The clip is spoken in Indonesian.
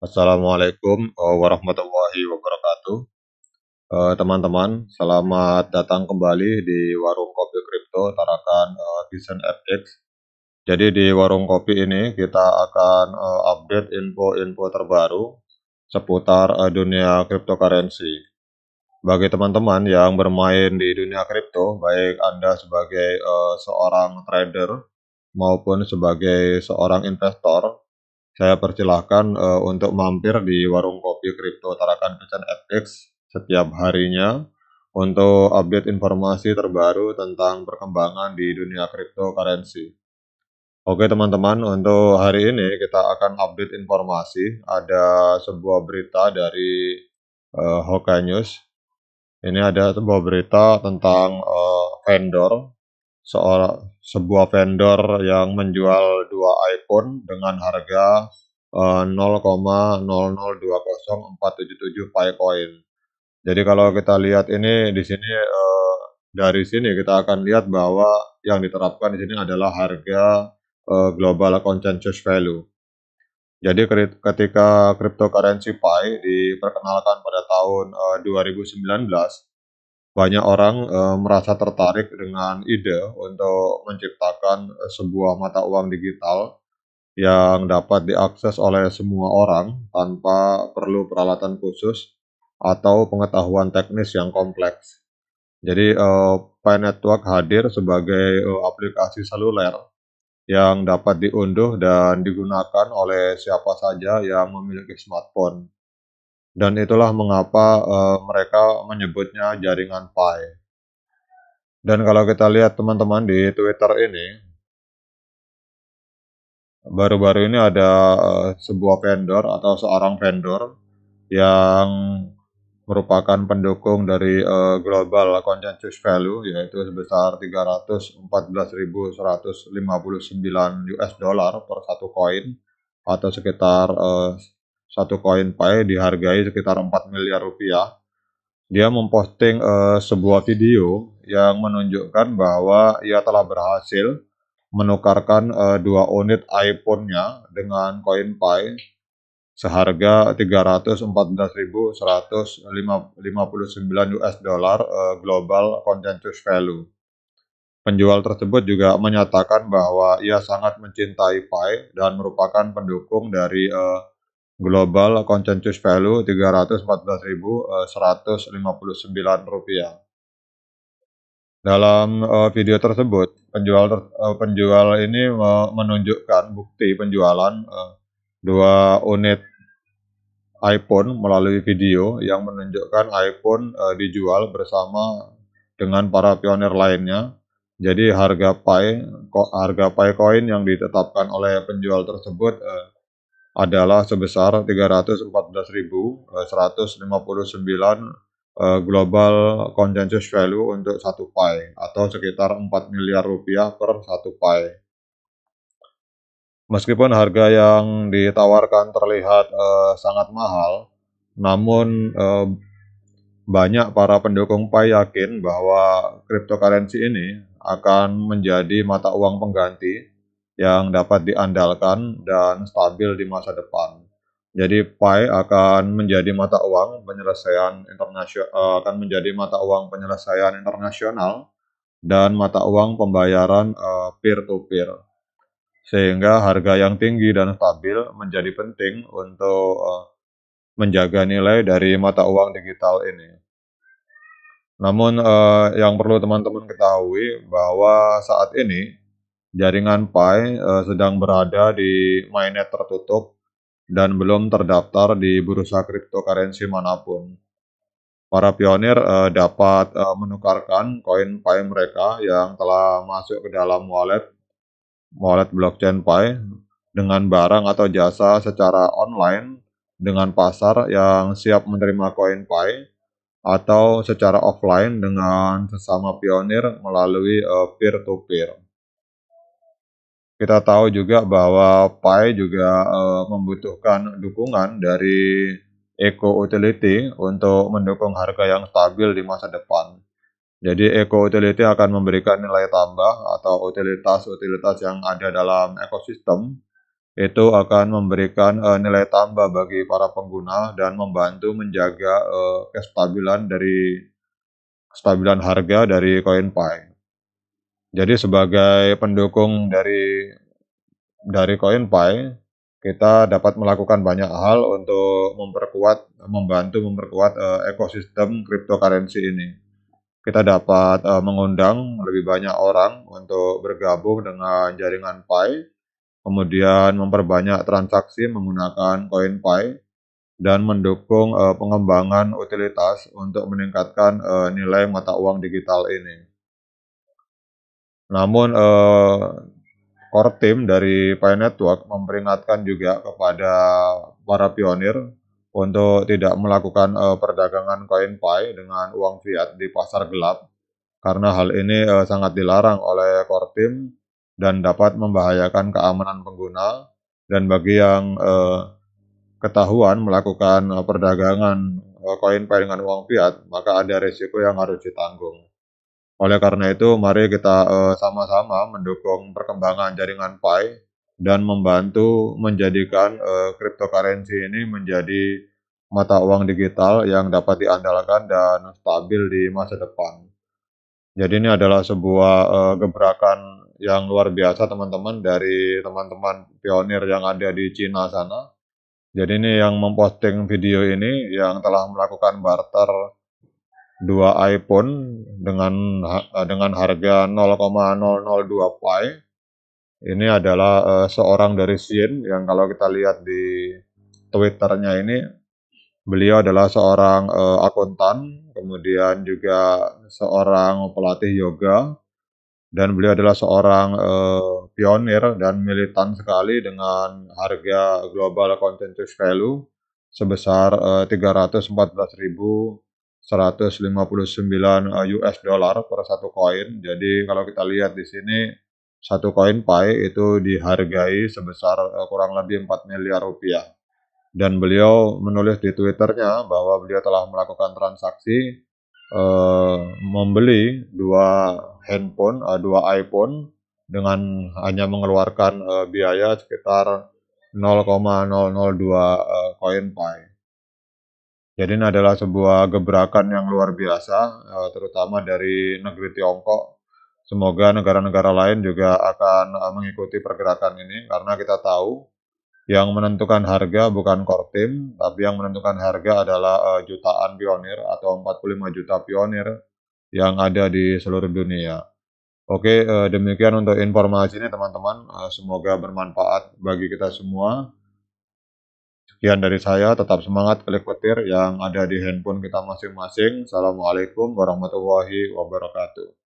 Assalamualaikum warahmatullahi wabarakatuh. Eh, teman-teman, uh, selamat datang kembali di Warung Kopi Kripto Tarakan uh, Vision FX. Jadi di Warung Kopi ini kita akan uh, update info-info terbaru seputar uh, dunia cryptocurrency. Bagi teman-teman yang bermain di dunia kripto, baik Anda sebagai uh, seorang trader maupun sebagai seorang investor, saya persilahkan uh, eh, untuk mampir di warung kopi kripto Tarakan Kitchen FX setiap harinya untuk update informasi terbaru tentang perkembangan di dunia cryptocurrency. Oke teman-teman, untuk hari ini kita akan update informasi. Ada sebuah berita dari uh, Hoka News. Ini ada sebuah berita tentang uh, vendor seorang sebuah vendor yang menjual dua iPhone dengan harga uh, 0,0020477 Filecoin. Jadi kalau kita lihat ini di sini uh, dari sini kita akan lihat bahwa yang diterapkan di sini adalah harga uh, global consensus value. Jadi ketika cryptocurrency Pi diperkenalkan pada tahun uh, eh, 2019 banyak orang eh, merasa tertarik dengan ide untuk menciptakan eh, sebuah mata uang digital yang dapat diakses oleh semua orang tanpa perlu peralatan khusus atau pengetahuan teknis yang kompleks. Jadi eh, Pi Network hadir sebagai eh, aplikasi seluler yang dapat diunduh dan digunakan oleh siapa saja yang memiliki smartphone. Dan itulah mengapa uh, mereka menyebutnya jaringan Pi. Dan kalau kita lihat teman-teman di Twitter ini, baru-baru ini ada eh, sebuah vendor atau seorang vendor yang merupakan pendukung dari uh, global consensus value yaitu sebesar 314.159 US dollar per satu koin atau sekitar uh, satu koin Pai dihargai sekitar 4 miliar rupiah. Dia memposting uh, sebuah video yang menunjukkan bahwa ia telah berhasil menukarkan uh, dua unit iPhone-nya dengan koin Pai seharga 314.159 US dollar uh, global consensus value. Penjual tersebut juga menyatakan bahwa ia sangat mencintai Pai dan merupakan pendukung dari uh, global consensus value 314.159 eh, rupiah. Dalam uh, video tersebut, penjual uh, penjual ini uh, menunjukkan bukti penjualan uh, dua unit iPhone melalui video yang menunjukkan iPhone uh, dijual bersama dengan para pionir lainnya. Jadi harga pay harga pay coin yang ditetapkan oleh penjual tersebut uh, adalah sebesar 314.159 eh, eh, global consensus value untuk satu pi atau sekitar 4 miliar rupiah per satu pi. Meskipun harga yang ditawarkan terlihat eh, sangat mahal, namun eh, banyak para pendukung Pi yakin bahwa cryptocurrency ini akan menjadi mata uang pengganti yang dapat diandalkan dan stabil di masa depan. Jadi Pi akan menjadi mata uang penyelesaian internasional eh, akan menjadi mata uang penyelesaian internasional dan mata uang pembayaran peer to peer. Sehingga harga yang tinggi dan stabil menjadi penting untuk eh, menjaga nilai dari mata uang digital ini. Namun eh, yang perlu teman-teman ketahui bahwa saat ini Jaringan Pi uh, sedang berada di mainnet tertutup dan belum terdaftar di bursa cryptocurrency manapun. Para pionir uh, dapat uh, menukarkan koin Pi mereka yang telah masuk ke dalam wallet wallet blockchain Pi dengan barang atau jasa secara online dengan pasar yang siap menerima koin Pi atau secara offline dengan sesama pionir melalui peer to -peer. Kita tahu juga bahwa Pi juga uh, membutuhkan dukungan dari Eco Utility untuk mendukung harga yang stabil di masa depan. Jadi Eco Utility akan memberikan nilai tambah atau utilitas-utilitas yang ada dalam ekosistem itu akan memberikan uh, nilai tambah bagi para pengguna dan membantu menjaga uh, kestabilan dari kestabilan harga dari koin Pi. Jadi sebagai pendukung dari dari CoinPay, kita dapat melakukan banyak hal untuk memperkuat, membantu memperkuat uh, ekosistem cryptocurrency ini. Kita dapat uh, mengundang lebih banyak orang untuk bergabung dengan jaringan Pi, kemudian memperbanyak transaksi menggunakan koin Pi, dan mendukung uh, pengembangan utilitas untuk meningkatkan uh, nilai mata uang digital ini. Namun eh, core team dari Pi Network memperingatkan juga kepada para pionir untuk tidak melakukan eh, perdagangan koin Pi dengan uang fiat di pasar gelap karena hal ini eh, sangat dilarang oleh core team dan dapat membahayakan keamanan pengguna dan bagi yang eh, ketahuan melakukan eh, perdagangan eh, koin Pi dengan uang fiat maka ada risiko yang harus ditanggung. Oleh karena itu, mari kita eh, sama-sama uh, mendukung perkembangan jaringan Pi dan membantu menjadikan uh, cryptocurrency ini menjadi mata uang digital yang dapat diandalkan dan stabil di masa depan. Jadi ini adalah sebuah uh, gebrakan yang luar biasa teman-teman dari teman-teman pionir yang ada di Cina sana. Jadi ini yang memposting video ini yang telah melakukan barter dua iPhone dengan eh, dengan harga 0,002 pi. Ini adalah uh, seorang dari Shin yang kalau kita lihat di Twitternya ini beliau adalah seorang uh, akuntan, kemudian juga seorang pelatih yoga dan beliau adalah seorang uh, pionir dan militan sekali dengan harga global consensus value sebesar uh, 314.000 159 US eh, dollar per satu koin. Jadi kalau kita lihat di sini satu koin Pai itu dihargai sebesar eh, kurang lebih 4 miliar rupiah. Dan beliau menulis di Twitternya bahwa beliau telah melakukan transaksi eh, membeli dua handphone, eh, dua iPhone dengan hanya mengeluarkan eh, biaya sekitar 0,002 eh, koin Pai. Jadi ini adalah sebuah gebrakan yang luar biasa, eh, terutama dari negeri Tiongkok. Semoga negara-negara lain juga akan eh, mengikuti pergerakan ini, karena kita tahu yang menentukan harga bukan Kortim, tapi yang menentukan harga adalah eh, jutaan pionir atau 45 juta pionir yang ada di seluruh dunia. Oke, demikian untuk informasi ini teman-teman. Semoga bermanfaat bagi kita semua. Sekian dari saya, tetap semangat klik petir yang ada di handphone kita masing-masing. Assalamualaikum warahmatullahi wabarakatuh.